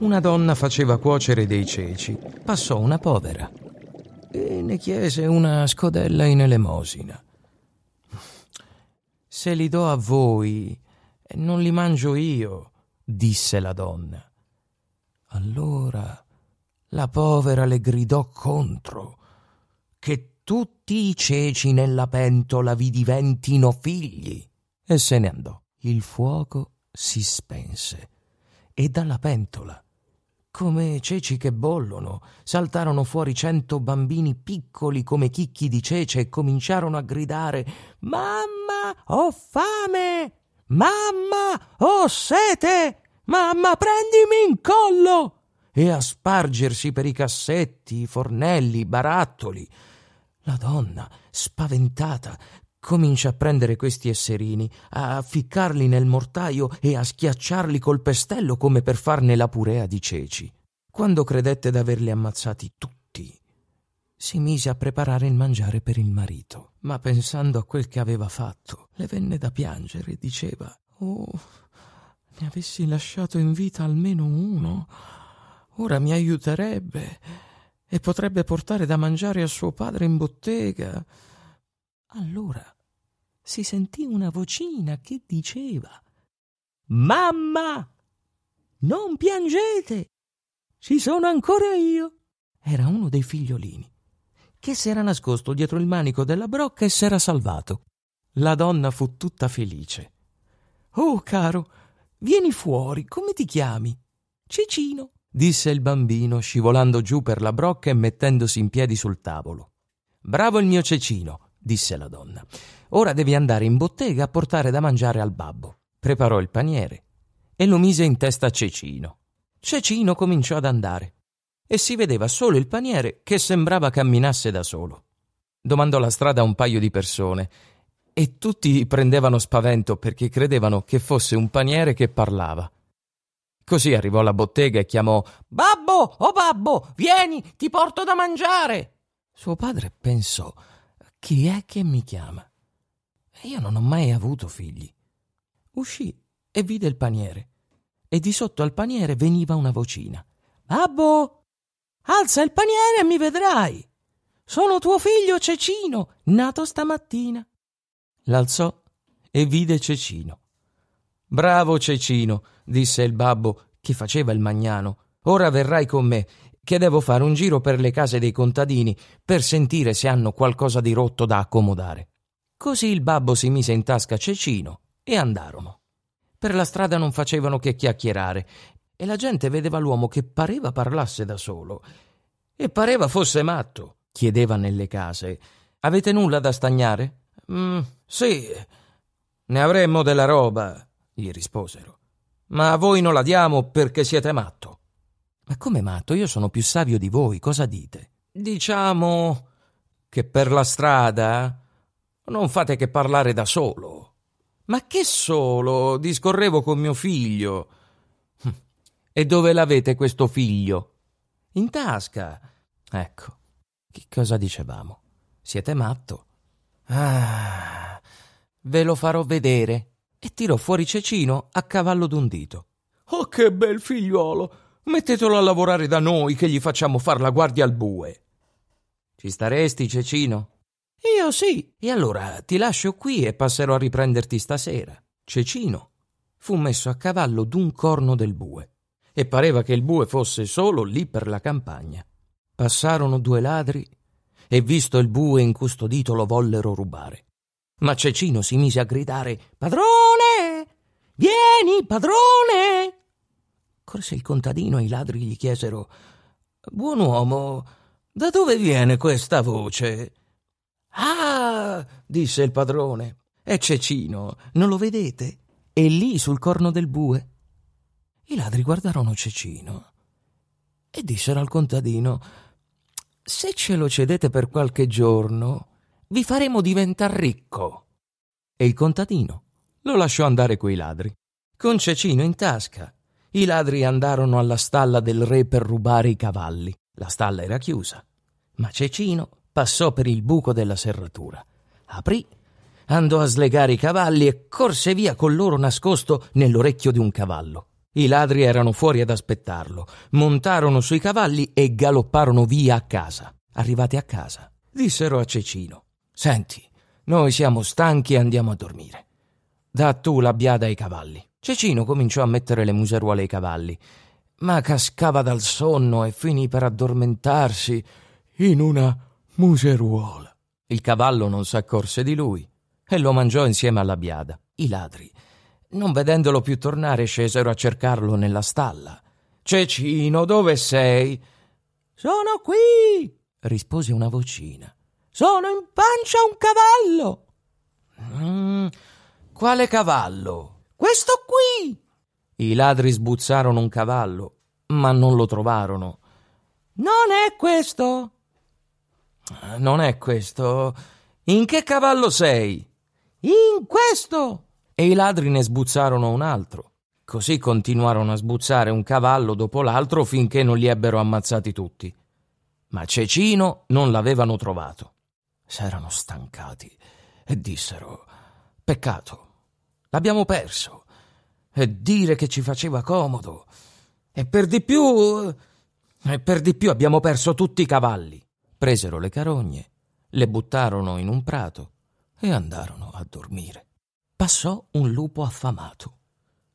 una donna faceva cuocere dei ceci, passò una povera e ne chiese una scodella in elemosina. Se li do a voi, non li mangio io, disse la donna. Allora la povera le gridò contro che tutti i ceci nella pentola vi diventino figli e se ne andò. Il fuoco si spense e dalla pentola come ceci che bollono, saltarono fuori cento bambini piccoli come chicchi di cece e cominciarono a gridare Mamma, ho fame! Mamma, ho sete! Mamma, prendimi in collo! e a spargersi per i cassetti, i fornelli, i barattoli. La donna, spaventata, Comincia a prendere questi esserini, a ficcarli nel mortaio e a schiacciarli col pestello come per farne la purea di ceci. Quando credette d'averli ammazzati tutti, si mise a preparare il mangiare per il marito, ma pensando a quel che aveva fatto, le venne da piangere e diceva: Oh, ne avessi lasciato in vita almeno uno, ora mi aiuterebbe e potrebbe portare da mangiare a suo padre in bottega. Allora si sentì una vocina che diceva Mamma, non piangete, ci sono ancora io. Era uno dei figliolini, che si era nascosto dietro il manico della brocca e s'era salvato. La donna fu tutta felice. Oh, caro, vieni fuori, come ti chiami? Cicino, disse il bambino, scivolando giù per la brocca e mettendosi in piedi sul tavolo. Bravo il mio Cecino, disse la donna. Ora devi andare in bottega a portare da mangiare al babbo. Preparò il paniere e lo mise in testa a Cecino. Cecino cominciò ad andare e si vedeva solo il paniere che sembrava camminasse da solo. Domandò la strada a un paio di persone e tutti prendevano spavento perché credevano che fosse un paniere che parlava. Così arrivò alla bottega e chiamò Babbo, oh babbo, vieni, ti porto da mangiare. Suo padre pensò chi è che mi chiama? Io non ho mai avuto figli. Uscì e vide il paniere, e di sotto al paniere veniva una vocina. Babbo, alza il paniere e mi vedrai. Sono tuo figlio Cecino, nato stamattina. L'alzò e vide Cecino. Bravo Cecino, disse il babbo, che faceva il magnano. Ora verrai con me che devo fare un giro per le case dei contadini per sentire se hanno qualcosa di rotto da accomodare. Così il babbo si mise in tasca Cecino e andarono. Per la strada non facevano che chiacchierare e la gente vedeva l'uomo che pareva parlasse da solo e pareva fosse matto. Chiedeva nelle case: Avete nulla da stagnare? Mm, sì, ne avremmo della roba, gli risposero. Ma a voi non la diamo perché siete matto. Ma come matto? Io sono più savio di voi, cosa dite? Diciamo che per la strada non fate che parlare da solo. Ma che solo? Discorrevo con mio figlio. Hm. E dove l'avete questo figlio? In tasca. Ecco. Che cosa dicevamo? Siete matto? Ah. Ve lo farò vedere. E tirò fuori Cecino a cavallo d'un dito. Oh, che bel figliuolo! Mettetelo a lavorare da noi che gli facciamo far la guardia al bue. Ci staresti, Cecino? Io sì. E allora ti lascio qui e passerò a riprenderti stasera. Cecino fu messo a cavallo d'un corno del bue e pareva che il bue fosse solo lì per la campagna. Passarono due ladri e visto il bue incustodito lo vollero rubare. Ma Cecino si mise a gridare Padrone! Vieni, padrone! Corse il contadino e i ladri gli chiesero Buon uomo, da dove viene questa voce? Ah, disse il padrone, è Cecino, non lo vedete? È lì sul corno del bue. I ladri guardarono Cecino e dissero al contadino Se ce lo cedete per qualche giorno, vi faremo diventare ricco. E il contadino lo lasciò andare coi ladri, con Cecino in tasca i ladri andarono alla stalla del re per rubare i cavalli. La stalla era chiusa, ma Cecino passò per il buco della serratura, aprì, andò a slegare i cavalli e corse via con loro nascosto nell'orecchio di un cavallo. I ladri erano fuori ad aspettarlo, montarono sui cavalli e galopparono via a casa. Arrivati a casa, dissero a Cecino: Senti, noi siamo stanchi e andiamo a dormire. Da tu la biada ai cavalli. Cecino cominciò a mettere le museruole ai cavalli, ma cascava dal sonno e finì per addormentarsi in una museruola. Il cavallo non s'accorse di lui e lo mangiò insieme alla biada. I ladri, non vedendolo più tornare, scesero a cercarlo nella stalla. Cecino, dove sei? Sono qui, rispose una vocina. Sono in pancia a un cavallo. Mm, quale cavallo? Questo qui! I ladri sbuzzarono un cavallo, ma non lo trovarono. Non è questo! Non è questo. In che cavallo sei? In questo! E i ladri ne sbuzzarono un altro. Così continuarono a sbuzzare un cavallo dopo l'altro finché non li ebbero ammazzati tutti. Ma Cecino non l'avevano trovato. S'erano stancati e dissero: Peccato L'abbiamo perso. E dire che ci faceva comodo. E per di più... E per di più abbiamo perso tutti i cavalli. Presero le carogne, le buttarono in un prato e andarono a dormire. Passò un lupo affamato.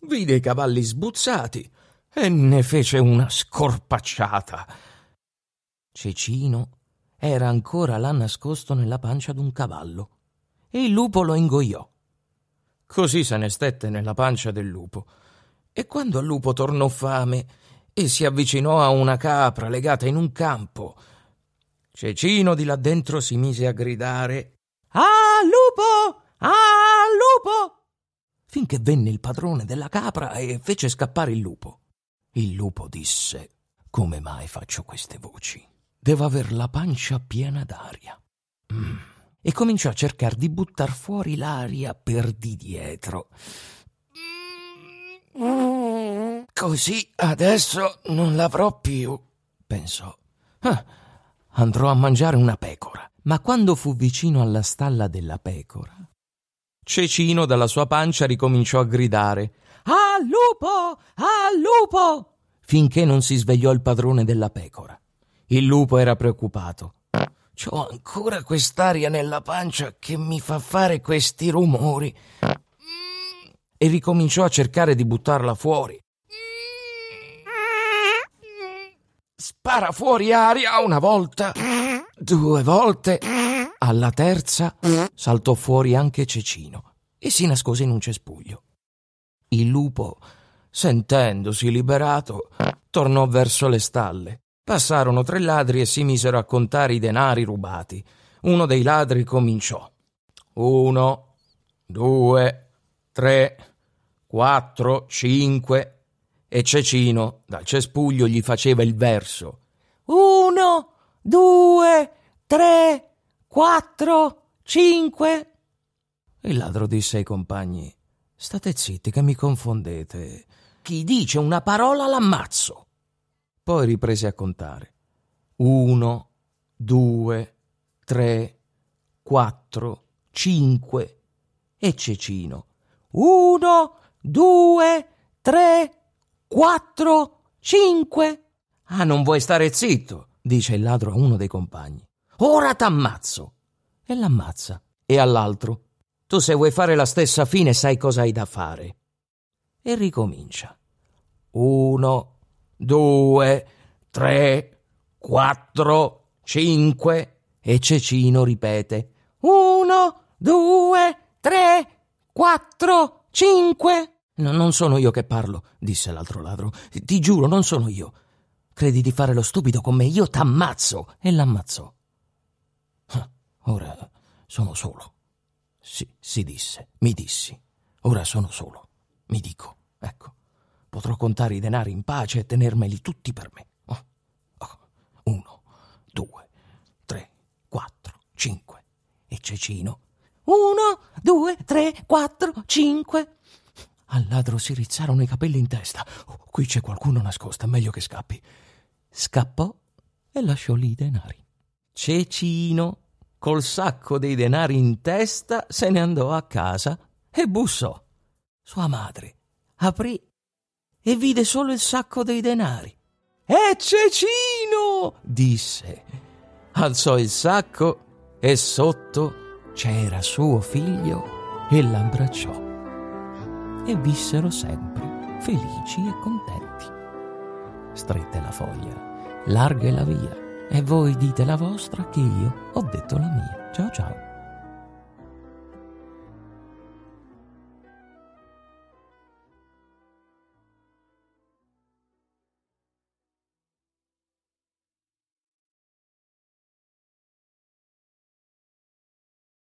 Vide i cavalli sbuzzati e ne fece una scorpacciata. Cecino era ancora là nascosto nella pancia d'un cavallo e il lupo lo ingoiò. Così se ne stette nella pancia del lupo. E quando al lupo tornò fame e si avvicinò a una capra legata in un campo, Cecino di là dentro si mise a gridare Ah, lupo! Ah, lupo! finché venne il padrone della capra e fece scappare il lupo. Il lupo disse Come mai faccio queste voci? Devo aver la pancia piena d'aria. Mm e cominciò a cercare di buttar fuori l'aria per di dietro. Così adesso non l'avrò più, pensò. Ah, andrò a mangiare una pecora. Ma quando fu vicino alla stalla della pecora, Cecino dalla sua pancia ricominciò a gridare Al lupo! Al lupo! finché non si svegliò il padrone della pecora. Il lupo era preoccupato ho ancora quest'aria nella pancia che mi fa fare questi rumori. E ricominciò a cercare di buttarla fuori. Spara fuori aria una volta, due volte. Alla terza saltò fuori anche Cecino e si nascose in un cespuglio. Il lupo, sentendosi liberato, tornò verso le stalle Passarono tre ladri e si misero a contare i denari rubati. Uno dei ladri cominciò. Uno, due, tre, quattro, cinque. E Cecino dal cespuglio gli faceva il verso. Uno, due, tre, quattro, cinque. Il ladro disse ai compagni: State zitti che mi confondete. Chi dice una parola l'ammazzo. Poi riprese a contare. Uno, due, tre, quattro, cinque. E Cecino. Uno, due, tre, quattro, cinque. Ah, non vuoi stare zitto, dice il ladro a uno dei compagni. Ora t'ammazzo. E l'ammazza. E all'altro. Tu se vuoi fare la stessa fine sai cosa hai da fare. E ricomincia. Uno, due, tre, quattro, cinque e Cecino ripete uno, due, tre, quattro, cinque. No, non sono io che parlo, disse l'altro ladro. Ti giuro, non sono io. Credi di fare lo stupido con me? Io t'ammazzo. E l'ammazzò. Ora sono solo. Si, si disse, mi dissi. Ora sono solo. Mi dico, ecco. Potrò contare i denari in pace e tenermeli tutti per me. Oh, oh, uno, due, tre, quattro, cinque. E Cecino. Uno, due, tre, quattro, cinque. Al ladro si rizzarono i capelli in testa. Oh, qui c'è qualcuno nascosto, meglio che scappi. Scappò e lasciò lì i denari. Cecino, col sacco dei denari in testa, se ne andò a casa e bussò. Sua madre aprì e vide solo il sacco dei denari. È Cecino! disse. Alzò il sacco e sotto c'era suo figlio e l'abbracciò. E vissero sempre felici e contenti. Strette la foglia, larghe la via, e voi dite la vostra che io ho detto la mia. Ciao ciao.